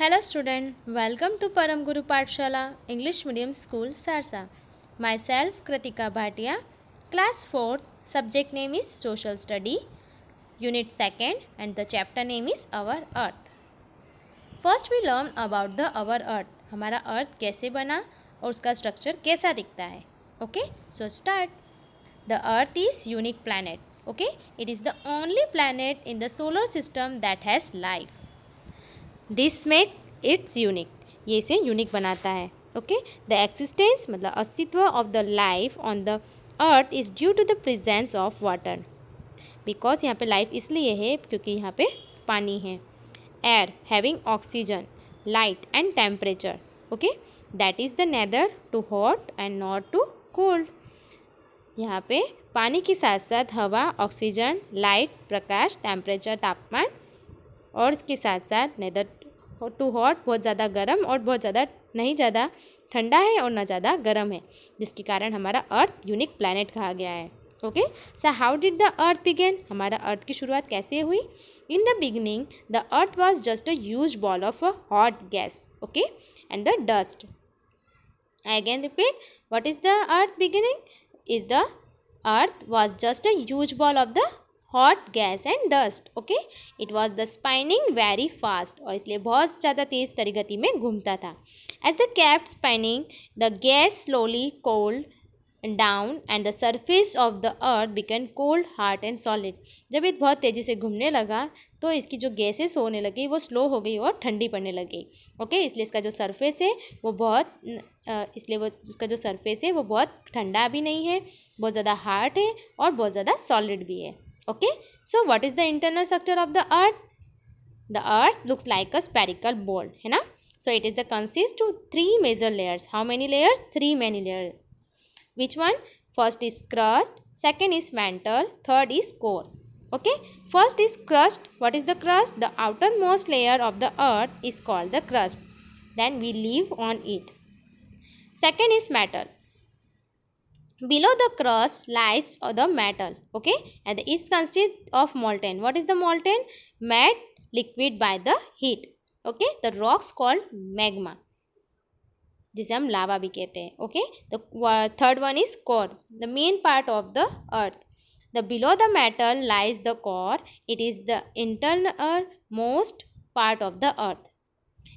Hello student welcome to Param Guru Pathshala English medium school Saharsa myself Kritika Bhatia class fourth subject name is social study unit second and the chapter name is our earth first we learn about the our earth हमारा earth कैसे बना और उसका structure कैसा दिखता है okay so start the earth is unique planet okay it is the only planet in the solar system that has life this make its unique ये इसे यूनिक बनाता है ओके द एक्सिस्टेंस मतलब अस्तित्व of the life on the earth is due to the presence of water because यहाँ पे life इसलिए है क्योंकि यहाँ पे पानी है air having oxygen light and temperature okay that is the neither too hot and not too cold यहाँ पे पानी के साथ साथ हवा ऑक्सीजन लाइट प्रकाश टेम्परेचर तापमान और इसके साथ साथ नेदर टू हॉट बहुत ज़्यादा गर्म और बहुत ज़्यादा नहीं ज़्यादा ठंडा है और ना ज़्यादा गर्म है जिसके कारण हमारा अर्थ यूनिक प्लानट कहा गया है okay sir how did the earth begin हमारा अर्थ की शुरुआत कैसे हुई in the beginning the earth was just a huge ball of a hot gas okay and the dust I again repeat what is the earth beginning is the earth was just a huge ball of the hot gas and dust okay it was the spinning very fast और इसलिए बहुत ज़्यादा तेज़ तरी गति में घूमता था as the kept spinning the gas slowly cold down and the surface of the earth became cold hard and solid जब ये बहुत तेज़ी से घूमने लगा तो इसकी जो गैसेस होने लगी वो स्लो हो गई और ठंडी पड़ने लगी ओके okay? इसलिए इसका जो सरफेस है वो बहुत इसलिए वो उसका जो सरफेस है वो बहुत ठंडा भी नहीं है बहुत ज़्यादा हार्ट है और बहुत ज़्यादा सॉलिड भी है okay so what is the internal structure of the earth the earth looks like a spherical ball hai na so it is the consist to three major layers how many layers three many layers which one first is crust second is mantle third is core okay first is crust what is the crust the outermost layer of the earth is called the crust then we live on it second is mantle below the crust lies the metal okay and the is consists of molten what is the molten Made liquid by the heat okay the rocks called magma जिसे हम lava भी कहते हैं okay the third one is core the main part of the earth uh, The below the mantle lies the core it is the part of the earth.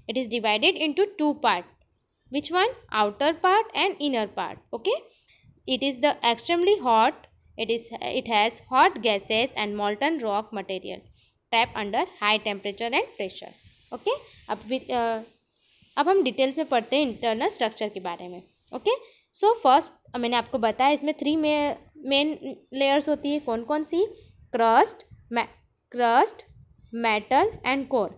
It is divided into two parts. Which one? Outer part and inner part. Okay. It is the extremely hot it is it has hot gases and molten rock material trapped under high temperature and pressure okay अब uh, अब हम details में पढ़ते हैं internal structure के बारे में okay so first मैंने आपको बताया इसमें थ्री मेन लेयर्स होती है कौन कौन सी crust crust mantle and core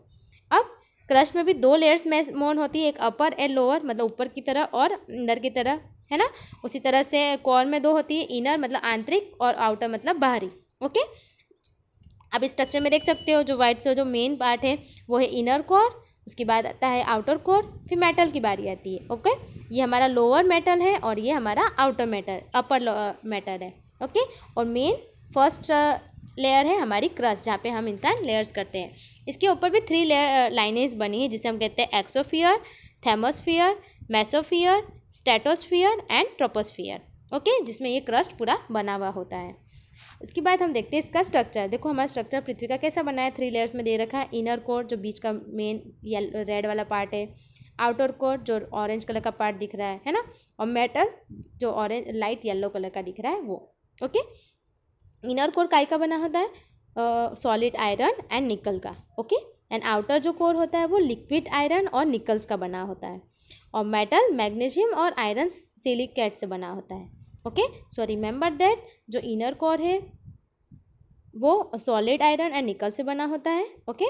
अब क्रस्ट में भी दो लेयर्स मोन होती है एक अपर एंड लोअर मतलब ऊपर की तरह और अंदर की तरह है ना उसी तरह से कॉर में दो होती है इनर मतलब आंतरिक और आउटर मतलब बाहरी ओके अब स्ट्रक्चर में देख सकते हो जो वाइट से जो मेन पार्ट है वो है इनर कोर उसके बाद आता है आउटर कोर फिर मेटल की बारी आती है ओके ये हमारा लोअर मेटल है और ये हमारा आउटर मेटल अपर मेटल है ओके और मेन फर्स्ट लेयर है हमारी क्रस्ट जहाँ पे हम इंसान लेयर्स करते हैं इसके ऊपर भी थ्री लेयर लाइनेज बनी है जिसे हम कहते हैं exosphere thermosphere mesosphere stratosphere and troposphere okay जिसमें ये क्रस्ट पूरा बना हुआ होता है उसके बाद हम देखते हैं इसका स्ट्रक्चर देखो हमारा स्ट्रक्चर पृथ्वी का कैसा बना है थ्री लेयर्स में दे रखा है इनर कोर जो बीच का मेन येलो रेड वाला पार्ट है आउटर कोर जो ऑरेंज कलर का पार्ट दिख रहा है है ना और मेटल जो ऑरेंज लाइट येलो कलर का दिख रहा है वो ओके इनर कोर काय का बना होता है सॉलिड आयरन एंड निकल का ओके एंड आउटर जो कोर होता है वो लिक्विड आयरन और निकल्स का बना होता है और मेटल मैग्नीशियम और आयरन सिलिकेट से बना होता है ओके सो रिमेंबर दैट जो इनर कोर है वो सॉलिड आयरन एंड निकल से बना होता है okay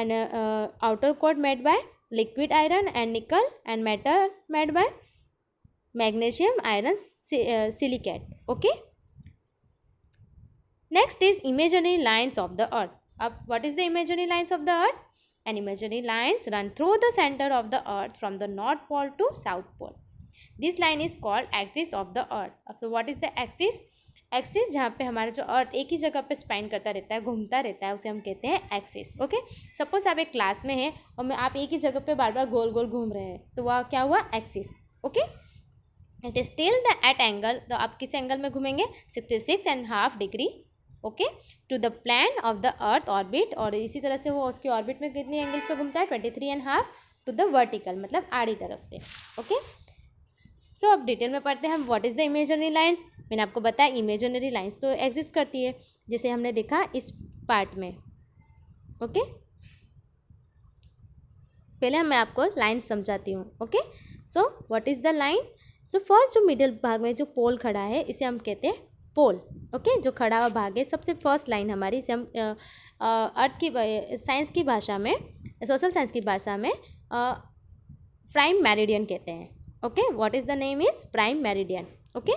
and outer core made by liquid iron and nickel and mantle made by magnesium iron silicate okay next is imaginary lines of the earth अब what is the imaginary lines of the earth and imaginary lines run through the center of the earth from the north pole to south pole this line is called axis of the earth so what is the axis axis जहाँ पे हमारा जो अर्थ एक ही जगह पे spend करता रहता है घूमता रहता है उसे हम कहते हैं एक्सिस ओके सपोज आप एक क्लास में हैं और मैं आप एक ही जगह पे बार बार गोल गोल घूम रहे हैं तो वह क्या हुआ axis okay it is still the at angle तो आप किस एंगल में घूमेंगे sixty six and half degree okay to the plane of the earth orbit और इसी तरह से वो उसके ऑर्बिट में कितने एंगल्स पर घूमता है twenty three and half to the vertical मतलब आड़ी तरफ से ओके सो अब डिटेल में पढ़ते हैं हम what is the imaginary lines मैंने आपको बताया इमेजनरी लाइन्स तो एग्जिस्ट करती है जिसे हमने देखा इस पार्ट में ओके okay? पहले मैं आपको लाइन समझाती हूँ okay so what is the line so first जो मिडिल भाग में जो पोल खड़ा है इसे हम कहते हैं पोल ओके जो खड़ा हुआ भाग है सबसे फर्स्ट लाइन हमारी इसे हम अर्थ की साइंस की भाषा में सोशल साइंस की भाषा में प्राइम मेरिडियन कहते हैं okay what is the name is prime meridian okay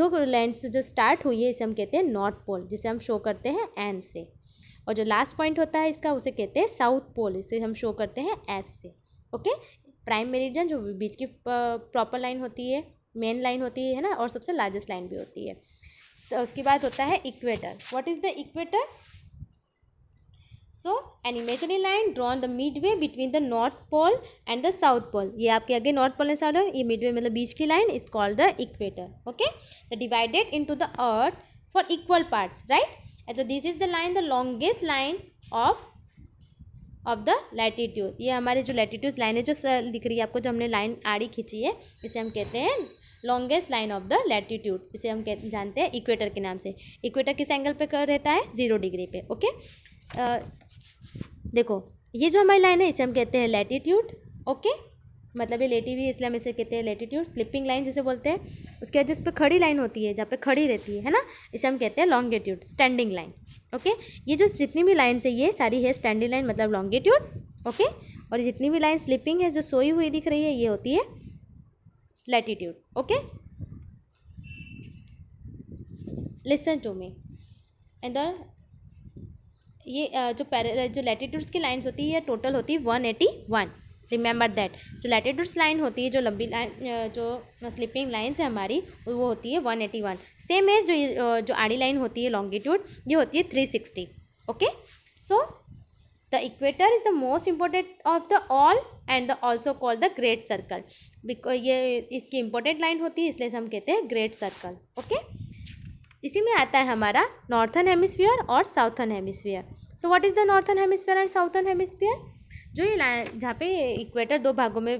जो लाइन से जो स्टार्ट हुई है इसे हम कहते हैं नॉर्थ पोल जिसे हम शो करते हैं एन से और जो लास्ट पॉइंट होता है इसका उसे कहते हैं साउथ पोल इसे हम शो करते हैं एस से ओके प्राइम मेरिडियन जो बीच की प्रॉपर लाइन होती है मेन लाइन होती है ना और सबसे लार्जेस्ट लाइन भी होती है तो उसके बाद होता है equator what is the equator so an imagery line drawn the midway between the north pole and the south pole ये आपके आगे नॉर्थ पोल एंड साउथ ये मिड वे मतलब बीच की line is called the equator okay the divided in to the earth four equal parts right and this is the line the longest line of of the latitude ये हमारे जो latitude line है जो दिख रही है आपको जो हमने लाइन आड़ी खींची है इसे हम कहते हैं longest line of the latitude इसे हम जानते हैं इक्वेटर के नाम से इक्वेटर किस एंगल पे कर रहता है जीरो डिग्री पे ओके आ, देखो ये जो हमारी लाइन है इसे हम कहते हैं लैटीट्यूड ओके मतलब ये लेटी हुई इसलिए हम इसे कहते हैं लेटीट्यूड स्लिपिंग लाइन जिसे बोलते हैं उसके बाद जिस पर खड़ी लाइन होती है जहाँ पे खड़ी रहती है है ना इसे हम कहते हैं लॉन्गेट्यूड स्टैंडिंग लाइन ओके ये जो जितनी भी लाइन है ये सारी है स्टैंडिंग लाइन मतलब लॉन्गेट्यूड ओके और जितनी भी लाइन स्लिपिंग है जो सोई हुई दिख रही है ये होती है latitude okay listen to me and the ये जो पैर जो लेटीट्यूड्स की लाइंस होती है ये टोटल होती है one eighty one remember that जो लेटीट्यूड्स लाइन होती है जो लंबी लाइन जो स्लीपिंग लाइन्स है हमारी वो होती है one eighty one same as जो जो आड़ी लाइन होती है लॉन्गिट्यूड ये होती है three sixty okay so the equator is the most important of the all and the also called the great circle because ये इसकी इंपॉर्टेंट लाइन होती है इसलिए हम कहते हैं ग्रेट सर्कल ओके इसी में आता है हमारा नॉर्थन हेमिसफियर और southern hemisphere so what is the northern hemisphere and southern hemisphere जो ये लाइन जहाँ पे इक्वेटर दो भागों में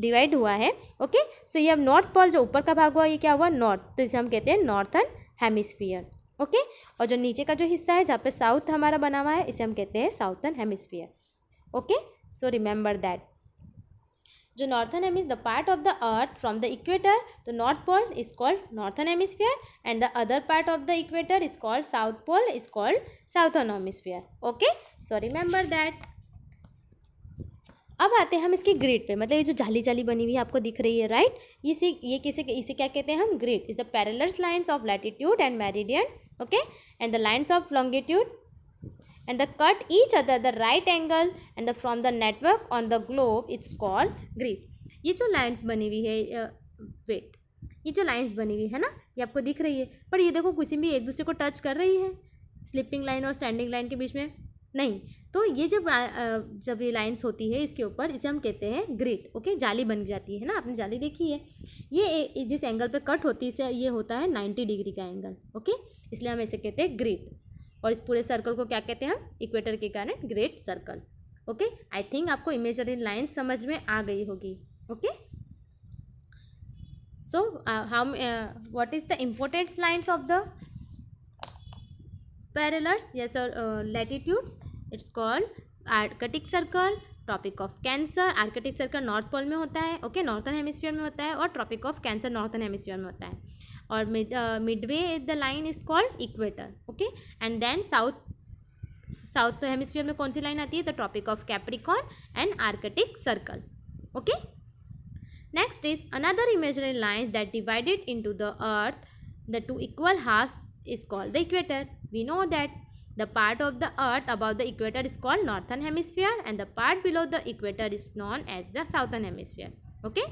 डिवाइड हुआ है ओके सो ये अब नॉर्थ पोल जो ऊपर का भाग हुआ ये क्या हुआ नॉर्थ तो इसे हम कहते हैं नॉर्थन हेमिस्फीयर ओके और जो नीचे का जो हिस्सा है जहाँ पे साउथ हमारा बना हुआ है इसे हम कहते हैं southern hemisphere okay so remember that जो नॉर्थन हेमिस the part of the earth from the equator to north pole is called northern hemisphere and the other part of the equator is called south pole is called southern hemisphere okay so remember that अब आते हैं हम इसकी grid पे मतलब ये जो जाली जाली बनी हुई है आपको दिख रही है राइट इसे ये किसे इसे क्या कहते हैं हम grid is the parallels lines of latitude and meridian okay and the lines of longitude and the cut each other the right angle and the from the network on the globe it's called grid ये जो lines बनी हुई है wait ये जो lines बनी हुई है ना ये आपको दिख रही है पर ये देखो किसी भी एक दूसरे को touch कर रही है slipping line और standing line के बीच में नहीं तो ये जब जब ये लाइन्स होती है इसके ऊपर इसे हम कहते हैं ग्रिड ओके जाली बन जाती है ना आपने जाली देखी है ये जिस एंगल पे कट होती है इसे ये होता है नाइन्टी डिग्री का एंगल ओके इसलिए हम इसे कहते हैं ग्रिड और इस पूरे सर्कल को क्या कहते हैं हम इक्वेटर के कारण great circle okay I think आपको इमेजरी लाइन्स समझ में आ गई होगी okay so how what is the important lines of the parallels या sir latitudes uh, it's called Arctic Circle Tropic of Cancer Arctic Circle north pole में होता है ओके नॉर्थन हेमिस्फीयर में होता है और Tropic of Cancer northern hemisphere में होता है और midway the line is called equator okay and then south south hemisphere में कौन सी लाइन आती है the Tropic of Capricorn and Arctic Circle okay is another another line that divided in to the earth the two equal half is called the equator we know that The part of the earth above the equator is called northern hemisphere and the part below the equator is known as the southern hemisphere. Okay?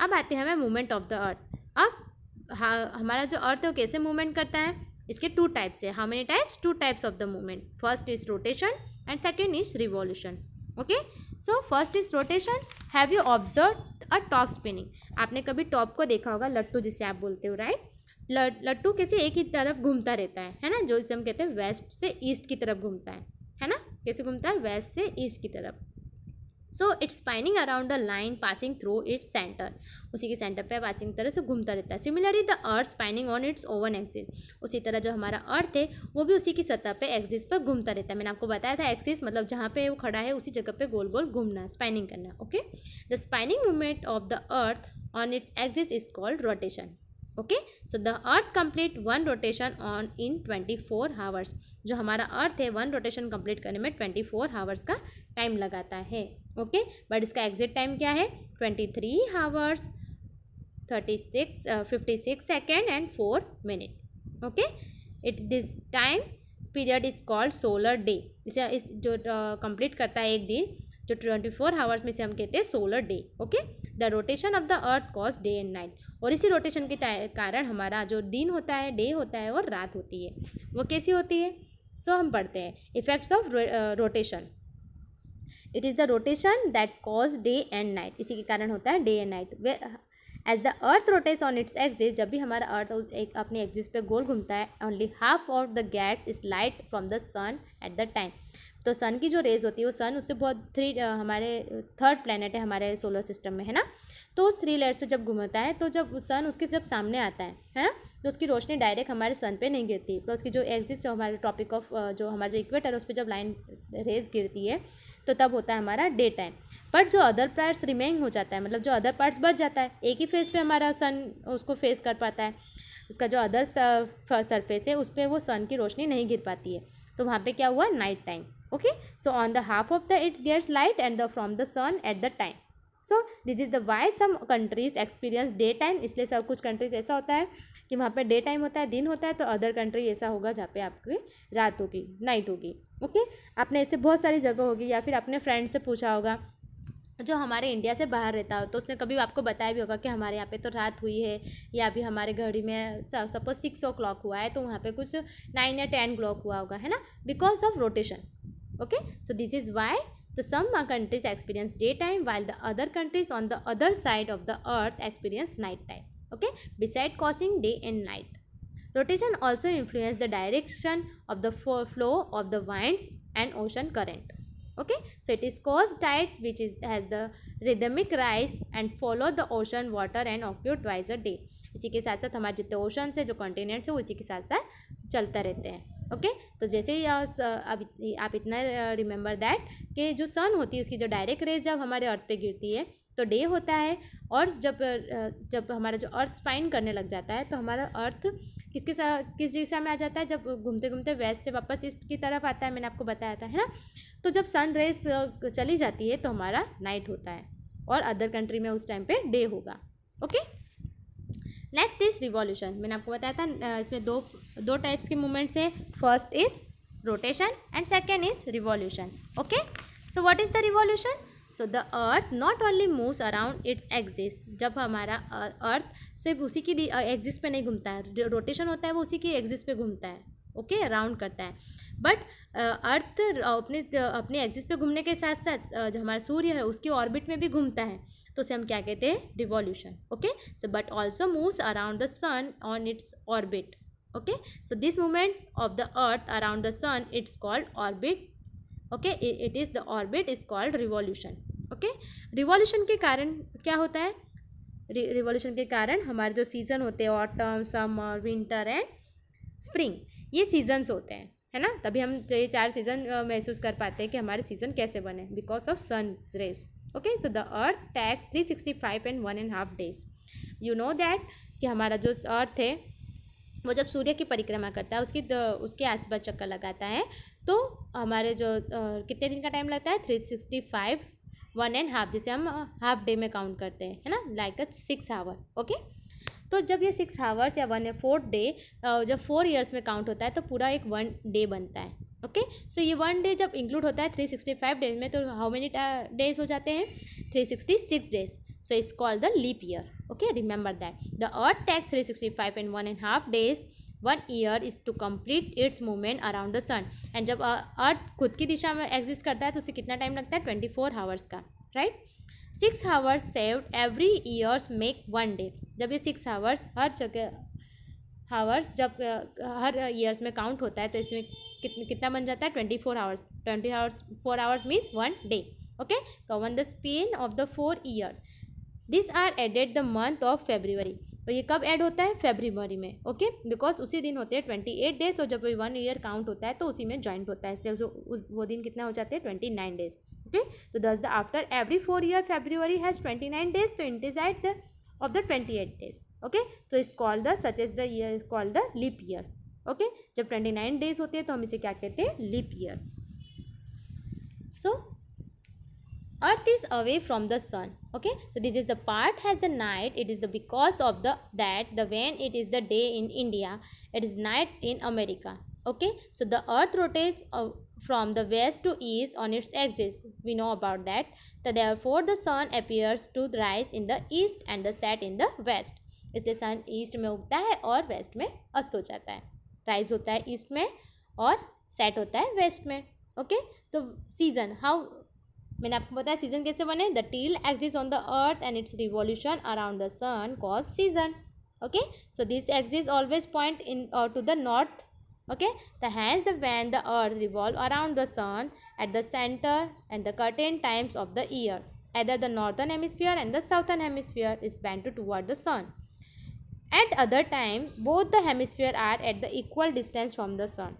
अब आते हैं हमें movement of the earth अब हमारा जो अर्थ है वो कैसे मूवमेंट करता है इसके टू टाइप्स है how many types two types of the movement first is rotation and second is revolution okay so first is rotation have you observe a top spinning आपने कभी टॉप को देखा होगा लट्टू जिसे आप बोलते हो राइट लट्टू कैसे एक ही तरफ घूमता रहता है है ना जो इसे हम कहते हैं वेस्ट से ईस्ट की तरफ घूमता है है ना कैसे घूमता है वेस्ट से ईस्ट की तरफ so it's spinning around the line passing through its centre उसी के सेंटर पे पासिंग तरह से घूमता रहता है similarly the earth spinning on its own axis उसी तरह जो हमारा अर्थ है वो भी उसी की सतह पे एक्सिस पर घूमता रहता है मैंने आपको बताया था एक्सिस मतलब जहाँ पे वो खड़ा है उसी जगह पे गोल गोल घूमना स्पाइनिंग करना okay the spinning movement of the earth on its axis is called rotation okay so the earth complete one rotation on in twenty four hours जो हमारा अर्थ है वन रोटेशन कंप्लीट करने में ट्वेंटी फोर हावर्स का time लगाता है okay but इसका exact time क्या है twenty three hours thirty six fifty six second and four minute okay it this time period is called solar day इसे इस जो कंप्लीट uh, करता है एक दिन जो तो ट्वेंटी फोर आवर्स में से हम कहते हैं solar day okay the rotation of the earth cause day and night और इसी रोटेशन के कारण हमारा जो दिन होता है डे होता है और रात होती है वो कैसी होती है सो so, हम पढ़ते हैं effects of rotation it is the rotation that cause day and night इसी के कारण होता है day and night way as the earth rotates on its axis जब भी हमारा अर्थ एक अपने एक्सिस पे गोल घूमता है only half of the gets is light from the sun at the time तो सन की जो रेज होती है वो सन उससे बहुत थ्री हमारे थर्ड प्लानट है हमारे सोलर सिस्टम में है ना तो उस थ्री लेयर से जब घूमता है तो जब सन उसके जब सामने आता है है ना तो उसकी रोशनी डायरेक्ट हमारे सन पे नहीं गिरती तो उसकी जो एग्जिस्ट हमारे टॉपिक ऑफ जो हमारा जो इक्वेटर है उस पर जब लाइन रेज गिरती है तो तब होता है हमारा डे टाइम बट जो अदर पार्ट्स रिमेन हो जाता है मतलब जो अदर पार्ट्स बच जाता है एक ही फेस पे हमारा सन उसको फेस कर पाता है उसका जो अदर सरफेस है उस पर वो सन की रोशनी नहीं गिर पाती है तो वहाँ पर क्या हुआ night time okay so on the half of the it gets light and the from the sun at the time so this is the why some countries experience day time इसलिए सब कुछ कंट्रीज ऐसा होता है कि वहाँ पे day time होता है दिन होता है तो अदर कंट्री ऐसा होगा जहाँ पे आपकी रात होगी नाइट होगी ओके आपने ऐसे बहुत सारी जगह होगी या फिर अपने फ्रेंड से पूछा होगा जो हमारे इंडिया से बाहर रहता हो तो उसने कभी आपको बताया भी होगा कि हमारे यहाँ पे तो रात हुई है या अभी हमारे घड़ी में सपोज सिक्स ओ क्लॉक हुआ है तो वहाँ पे कुछ नाइन या टेन क्लॉक हुआ होगा है ना because of rotation okay so this is why the some countries experience day time while the other countries on the other side of the earth experience night time okay beside causing day and night rotation also influence the direction of the flow of the winds and ocean current okay so it is caused tides which is has the rhythmic rise and follow the ocean water and occur twice a day इसी के साथ साथ हमारे जितने ocean से जो continents है उसी के साथ साथ चलता रहते हैं ओके तो जैसे ही आप आप इतना रिमेंबर दैट कि जो सन होती है उसकी जो डायरेक्ट रेज जब हमारे अर्थ पे गिरती है तो डे होता है और जब जब हमारा जो अर्थ स्पाइन करने लग जाता है तो हमारा अर्थ किसके साथ किस दिशा में आ जाता है जब घूमते घूमते वेस्ट से वापस ईस्ट की तरफ आता है मैंने आपको बताया था है ना तो जब सन रेज चली जाती है तो हमारा नाइट होता है और अदर कंट्री में उस टाइम पे डे होगा ओके नेक्स्ट इज रिवॉल्यूशन मैंने आपको बताया था इसमें दो दो टाइप्स के मूवमेंट्स हैं first is rotation and second is revolution okay so what is the revolution so the earth not only moves around its axis जब हमारा अर्थ सिर्फ उसी की एग्जिस पे नहीं घूमता है रोटेशन होता है वो उसी की एग्जिस पे घूमता है ओके okay? राउंड करता है बट अर्थ अपने अपने एग्जिस पे घूमने के साथ साथ जो हमारा सूर्य है उसकी ऑर्बिट में भी घूमता है तो उसे हम क्या कहते हैं revolution okay so but also moves around the sun on its orbit okay so this movement of the earth around the sun it's called orbit okay it is the orbit is called revolution okay revolution के कारण क्या होता है revolution के कारण हमारे जो season होते हैं autumn summer winter and spring ये सीजन्स होते हैं है ना तभी हम ये चार सीज़न महसूस कर पाते हैं कि हमारे सीज़न कैसे बने because of sun rays okay so the earth takes 365 and one and half days you know that कि हमारा जो अर्थ है वो जब सूर्य की परिक्रमा करता है उसकी उसके आस पास चक्कर लगाता है तो हमारे जो कितने दिन का टाइम लगता है three sixty five one and half जिसे हम हाफ डे में काउंट करते हैं है ना like a six hour okay तो जब ये सिक्स हावर्स या वन या फोर्थ डे जब फोर ईयर्स में काउंट होता है तो पूरा एक वन डे बनता है ओके सो ये वन डे जब इंक्लूड होता है थ्री सिक्सटी फाइव डेज में तो हाउ मेनी डेज हो जाते हैं three sixty six days so called the leap year okay remember that the earth takes three sixty five and one and half days one year is to complete its movement around the sun and जब earth uh, खुद की दिशा में exist करता है तो उसे कितना time लगता है ट्वेंटी फोर हावर्स का right six hours saved every years make one day जब ये सिक्स हावर्स हर जगह हावर्स जब हर ईयर्स में काउंट होता है तो इसमें कित, कितना बन जाता है twenty four hours twenty hours four hours means one day okay तो one the span of the four year this are added the month of February तो ये कब ऐड होता है फेब्रुवरी में ओके okay? बिकॉज उसी दिन होते हैं ट्वेंटी एट डेज और जब वन ईयर काउंट होता है तो उसी में ज्वाइंट होता है इसलिए उस वो दिन कितना हो जाते हैं ट्वेंटी नाइन डेज ओके तो thus the after every four year February has twenty nine days तो it is at the of the twenty eight days okay तो is call the such is the year is called the leap year okay जब twenty nine days होते हैं तो हम इसे क्या कहते हैं leap year so earth is away from the sun okay so this is the part has the night it is the because of the that the when it is the day in India it is night in America okay so the earth rotates from the west to east on its axis we know about that the therefore the sun appears to the rise in the east and the set in the west इसलिए sun east में उगता है और waste में अस्त हो जाता है राइज होता है ईस्ट में और सेट होता है वेस्ट में ओके तो सीजन हाउ मैंने आपको बताया सीजन कैसे बने the tilt axis on the earth and its revolution around the sun cause season okay so this axis always point in to the north okay the hand the when the earth revolve around the sun at the centre and the certain times of the year either the northern hemisphere and the southern hemisphere is bent to toward the sun at other time both the hemisphere are eight the equal distance from the sun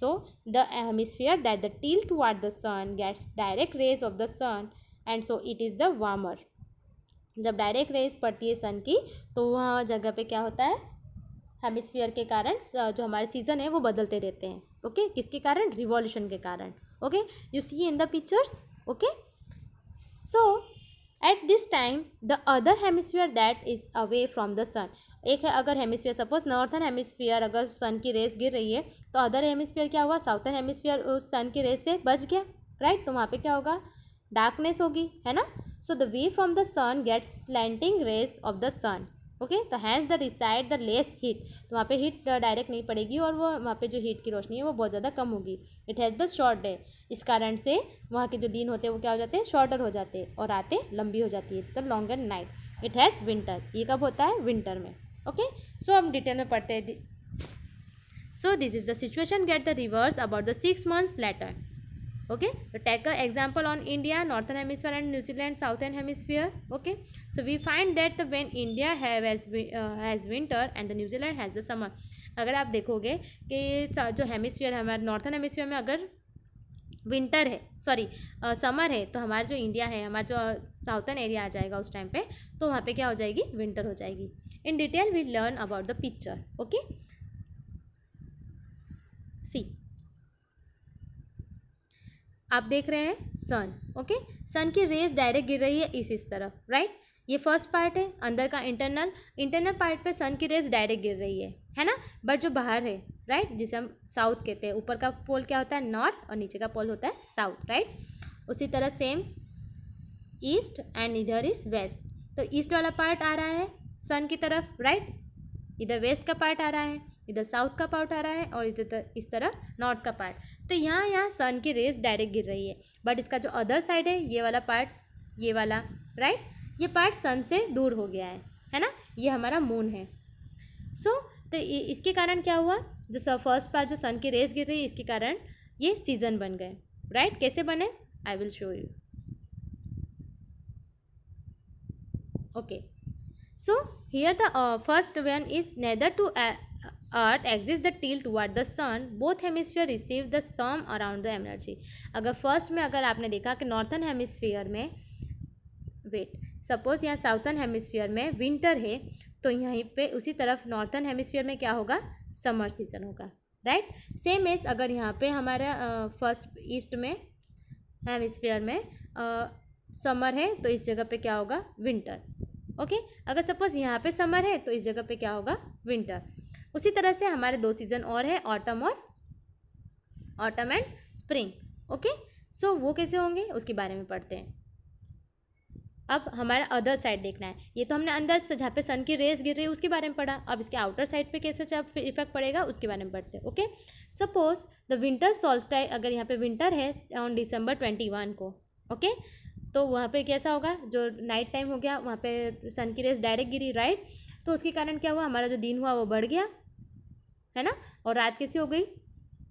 so the hemisphere that the tilt toward the sun gets direct rays of the sun and so it is the warmer जब direct rays पड़ती है सन की तो वह जगह पे क्या होता है हेमिसफियर के कारण जो हमारे सीजन है वो बदलते रहते हैं ओके okay? किसके कारण रिवॉल्यूशन के कारण okay you see in the pictures okay so at this time the other hemisphere that is away from the sun एक है अगर हेमिसफियर सपोज नॉर्थन हेमिसफियर अगर सन की रेस गिर रही है तो अदर हेमिसफियर क्या हुआ साउथन हेमिसफियर उस सन की रेस से बच गया राइट तो वहाँ पे क्या होगा डार्कनेस होगी है ना so the way from the sun gets landing rays of the sun okay तो hence the receive the less heat तो वहाँ पे हीट डायरेक्ट नहीं पड़ेगी और वो वहाँ पे जो हीट की रोशनी है वो बहुत ज़्यादा कम होगी it has the short day इस कारण से वहाँ के जो दिन होते हैं वो क्या हो जाते हैं शॉर्टर हो जाते हैं और रातें लंबी हो जाती है the longer night it has winter ये कब होता है विंटर में ओके सो हम डिटेल में पढ़ते हैं so this is the situation get the reverse about the six months later okay take a example on India northern hemisphere and New Zealand southern hemisphere okay so we find that the when India has winter and the New Zealand has the summer अगर आप देखोगे कि जो hemisphere है हमारे northern hemisphere में अगर winter है सॉरी समर है तो हमारा जो इंडिया है हमारा जो साउथर्न एरिया आ जाएगा उस टाइम पे तो वहाँ पे क्या हो जाएगी विंटर हो जाएगी in detail we learn about the picture okay see आप देख रहे हैं सन ओके सन की रेस डायरेक्ट गिर रही है इस इस तरफ राइट ये फर्स्ट पार्ट है अंदर का इंटरनल इंटरनल पार्ट पे सन की रेस डायरेक्ट गिर रही है है ना बट जो बाहर है राइट जिसे हम साउथ कहते हैं ऊपर का पोल क्या होता है नॉर्थ और नीचे का पोल होता है साउथ राइट उसी तरह सेम ईस्ट एंड इधर इज वेस्ट तो ईस्ट वाला पार्ट आ रहा है सन की तरफ राइट इधर वेस्ट का पार्ट आ रहा है इधर साउथ का पार्ट आ रहा है और इधर इस तरफ नॉर्थ का पार्ट तो यहाँ यहाँ सन की रेस डायरेक्ट गिर रही है बट इसका जो अदर साइड है ये वाला पार्ट ये वाला राइट ये पार्ट सन से दूर हो गया है है ना ये हमारा मून है सो so, तो इसके कारण क्या हुआ जो सब फर्स्ट पार्ट जो सन की रेस गिर रही इसके कारण ये सीजन बन गए राइट कैसे बने I will show you okay so here the first one is neither to earth axis the tilt toward the sun both hemisphere receive the same around the energy अगर फर्स्ट में अगर आपने देखा कि नॉर्थन हेमिस्फीयर में वेट suppose यहाँ southern hemisphere में विंटर है तो यहीं पे उसी तरफ नॉर्थन हेमिस्फीयर में क्या होगा समर सीजन होगा राइट सेम एज अगर यहाँ पे हमारा फर्स्ट ईस्ट में हेमिस्फीयर में समर है तो इस जगह पे क्या होगा विंटर ओके अगर सपोज़ यहाँ पे समर है तो इस जगह पे क्या होगा विंटर उसी तरह से हमारे दो सीज़न और है ऑटम और autumn and spring okay so वो कैसे होंगे उसके बारे में पढ़ते हैं अब हमारा अदर साइड देखना है ये तो हमने अंदर से जहाँ पे सन की रेस गिर रही है उसके बारे में पढ़ा अब इसके आउटर साइड पे कैसे इफेक्ट पड़ेगा उसके बारे में पढ़ते हैं okay suppose the winter solstice अगर यहाँ पे विंटर है ऑन डिसम्बर ट्वेंटी वन को ओके तो वहाँ पे कैसा होगा जो नाइट टाइम हो गया वहाँ पे सन की रेस डायरेक्ट गिरी राइट तो उसके कारण क्या हुआ हमारा जो दिन हुआ वो बढ़ गया है ना और रात कैसी हो गई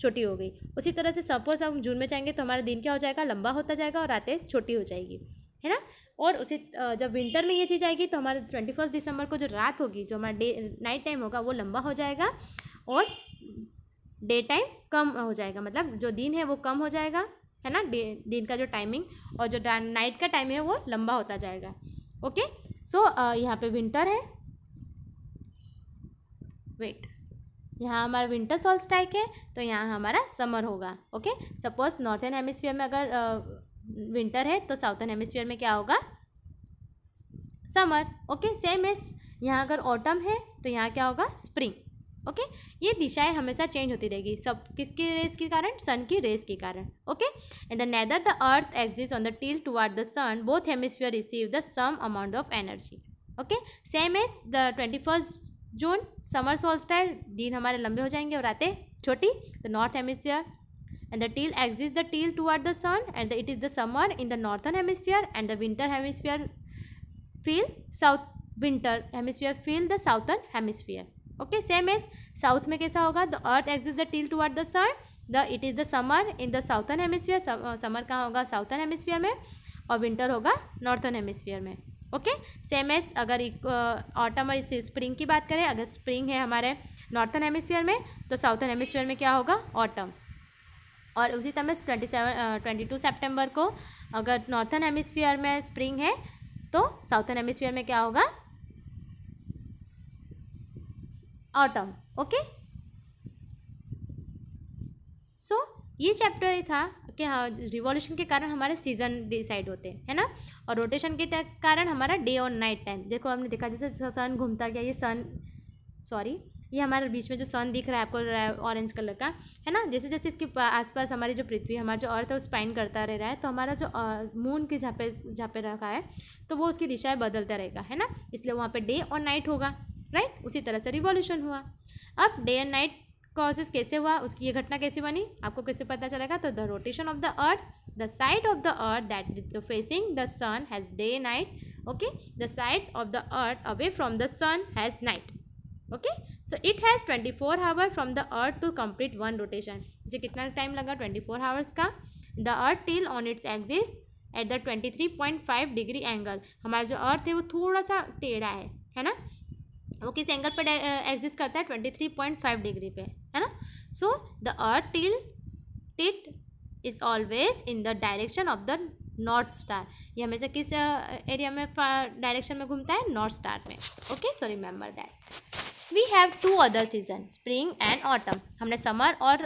छोटी हो गई उसी तरह से सपोज हम जून में जाएंगे तो हमारा दिन क्या हो जाएगा लंबा होता जाएगा और रातें छोटी हो जाएगी है ना और उसे जब विंटर में ये चीज़ आएगी तो हमारे ट्वेंटी फर्स्ट दिसंबर को जो रात होगी जो हमारा डे नाइट टाइम होगा वो लंबा हो जाएगा और डे टाइम कम हो जाएगा मतलब जो दिन है वो कम हो जाएगा है ना दिन का जो टाइमिंग और जो नाइट का टाइम है वो लंबा होता जाएगा ओके सो so, यहाँ पे विंटर है वेट यहाँ हमारा विंटर सॉल्स्टाइक है तो यहाँ हमारा समर होगा ओके सपोज नॉर्थन हेमिस्फीयर में अगर विंटर है तो साउथर्न हेमिस्फीयर में क्या होगा समर ओके सेम इस यहाँ अगर ऑटम है तो यहाँ क्या होगा स्प्रिंग ओके ये दिशाएं हमेशा चेंज होती रहेगी सब किसके रेस के कारण सन की रेस के कारण okay in the neither the earth axis on the tilt toward the sun both hemisphere receive the same amount of energy okay same as the twenty first June summer solstice दिन हमारे लंबे हो जाएंगे और रातें छोटी the north hemisphere and the tail exits the tail toward the sun and the, it is the summer in the northern hemisphere and the winter hemisphere feel south winter hemisphere feel the southern hemisphere okay same as south mein kaisa hoga the earth exits the tail toward the sun the it is the summer in the southern hemisphere summer summer kahan hoga southern hemisphere mein aur winter hoga northern hemisphere mein okay same as अगर autumn और spring की बात करें अगर spring है हमारे northern hemisphere में तो साउथन हेमिस्फीयर में क्या होगा ऑटम और उसी समय twenty seven twenty two September को अगर नॉर्थन हेमिसफियर में स्प्रिंग है तो साउथन हेमिसफियर में क्या होगा ऑटम ओके सो ये चैप्टर ही था कि हाँ रिवॉल्यूशन के कारण हमारे सीजन डिसाइड होते हैं है ना और रोटेशन के कारण हमारा डे और नाइट टाइम देखो हमने देखा जैसे सन घूमता गया ये सन सॉरी ये हमारे बीच में जो सन दिख रहा है आपको ऑरेंज कलर का है ना जैसे जैसे इसके आसपास हमारी जो पृथ्वी हमारा जो अर्थ है उस पाइन करता रह रहा है तो हमारा जो मून के जहाँ पे जहाँ पे रखा है तो वो उसकी दिशाएँ बदलता रहेगा है ना इसलिए वहाँ पर डे और नाइट होगा राइट उसी तरह से रिवॉल्यूशन हुआ अब डे एंड नाइट कॉजेस कैसे हुआ उसकी ये घटना कैसे बनी आपको कैसे पता चलेगा तो the rotation of the earth the side of the earth that is facing the sun has day night okay the side of the earth away from the sun has night okay so it has twenty four hour from the earth to complete one rotation इसे कितना time लगा twenty four hours का the earth tilt on its axis at the twenty three point five degree angle हमारा जो अर्थ है वो थोड़ा सा टेढ़ा है है ना वो किस एंगल पर एग्जिस्ट करता है twenty three point five degree पे है ना सो द अर्थ टिल टिट is always in the direction of the north star ये हमेशा किस एरिया में डायरेक्शन में घूमता है नॉर्थ स्टार में okay so remember that we have two other season spring and autumn हमने समर और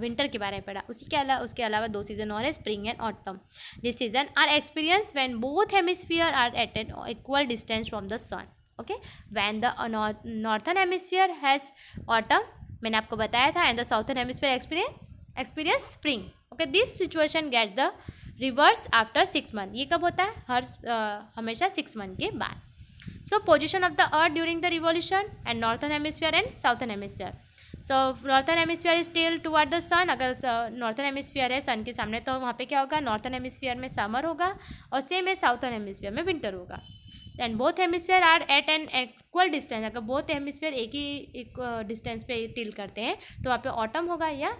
विंटर के बारे में पढ़ा उसी के अलावा उसके अलावा दो सीज़न और है spring and autumn this season are experience when both hemisphere are at an equal distance from the sun okay when the northern hemisphere has autumn मैंने आपको बताया था and the southern hemisphere experience experience spring okay this situation get the reverse after six month ये कब होता है हर आ, हमेशा six month के बाद so position of the earth during the revolution and northern hemisphere and southern hemisphere. So northern hemisphere is tilt toward the sun अगर northern hemisphere है सन के सामने तो वहाँ पे क्या होगा नॉर्थन हेमिसफियर में समर होगा और सेम है साउथर्न हेमिसफियर में विंटर होगा and both hemisphere are at an equal distance अगर बोथ हेमिसफेयर एक ही डिस्टेंस पे टील करते हैं तो वहाँ पे ऑटम होगा या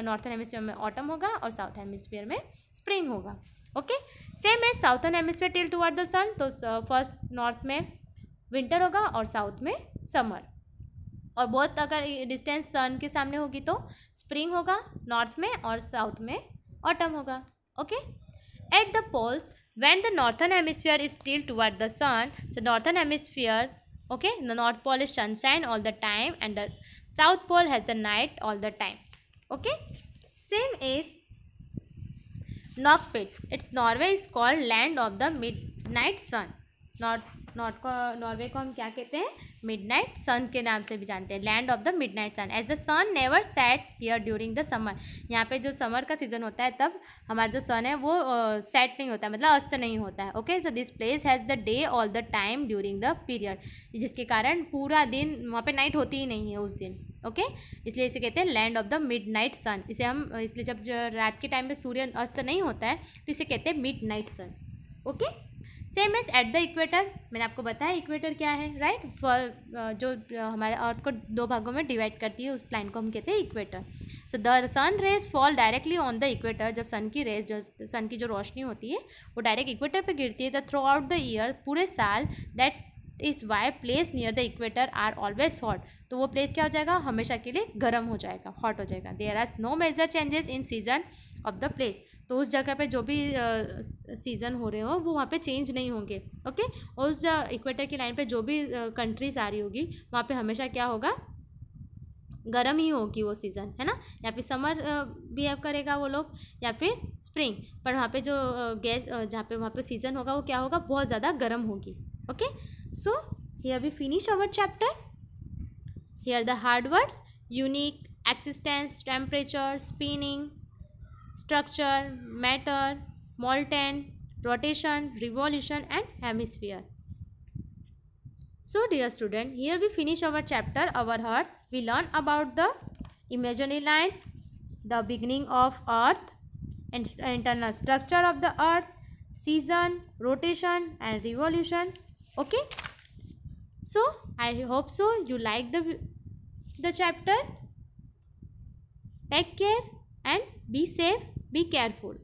नॉर्थन हेमिसफेयर में ऑटम होगा और साउथ हेमिसफेयर में स्प्रिंग होगा ओके सेम है southern hemisphere tilt toward the sun तो फर्स्ट uh, नॉर्थ में विंटर होगा और साउथ में समर और बहुत अगर डिस्टेंस सन के सामने होगी तो स्प्रिंग होगा नॉर्थ में और साउथ में ऑटम होगा okay at the poles when the northern hemisphere is tilt toward the sun so northern hemisphere okay the north pole is sunshine all the time and the south pole has the night all the time okay same is नॉकपिट it's Norway is called land of the midnight sun north north को Norway को हम क्या कहते हैं midnight सन के नाम से भी जानते हैं land of the midnight sun as the sun never set here during the summer यहाँ पे जो समर का सीजन होता है तब हमारा जो सन है वो सेट uh, नहीं होता है मतलब अस्त नहीं होता है okay so this place has the day all the time during the period जिसके कारण पूरा दिन वहाँ पे नाइट होती ही नहीं है उस दिन ओके इसलिए इसे कहते हैं land of the midnight sun इसे हम इसलिए जब रात के टाइम पर सूर्य अस्त नहीं होता है तो इसे कहते हैं midnight sun okay same as at the equator मैंने आपको बताया इक्वेटर क्या है राइट right? Uh, जो uh, हमारे अर्थ को दो भागों में डिवाइड करती है उस लाइन को हम कहते हैं equator so the sun rays fall directly on the equator जब सन की रेज जो सन की जो रोशनी होती है वो डायरेक्ट इक्वेटर पे गिरती है the throughout the year पूरे साल that is why place near the equator are always hot तो वो प्लेस क्या हो जाएगा हमेशा के लिए गर्म हो जाएगा हॉट हो जाएगा there are no major changes in season of the place तो उस जगह पे जो भी सीज़न हो रहे हो वो वहाँ पे चेंज नहीं होंगे ओके और उस इक्वेटर की लाइन पे जो भी कंट्रीज आ रही होगी वहाँ पे हमेशा क्या होगा गर्म ही होगी वो सीज़न है ना या फिर समर बिहेव करेगा वो लोग या फिर स्प्रिंग पर वहाँ पे जो गैस जहाँ पे वहाँ पे सीज़न होगा वो क्या होगा बहुत ज़्यादा गर्म होगी okay So here we finish our chapter. Here the hard words unique, existence, temperature, spinning, structure, matter, molten, rotation, revolution and hemisphere. So dear student, here we finish our chapter, our heart. We learn about the imaginary lines, the beginning of earth, and internal structure of the earth, season, rotation and revolution okay so i hope so you like the the chapter take care and be safe be careful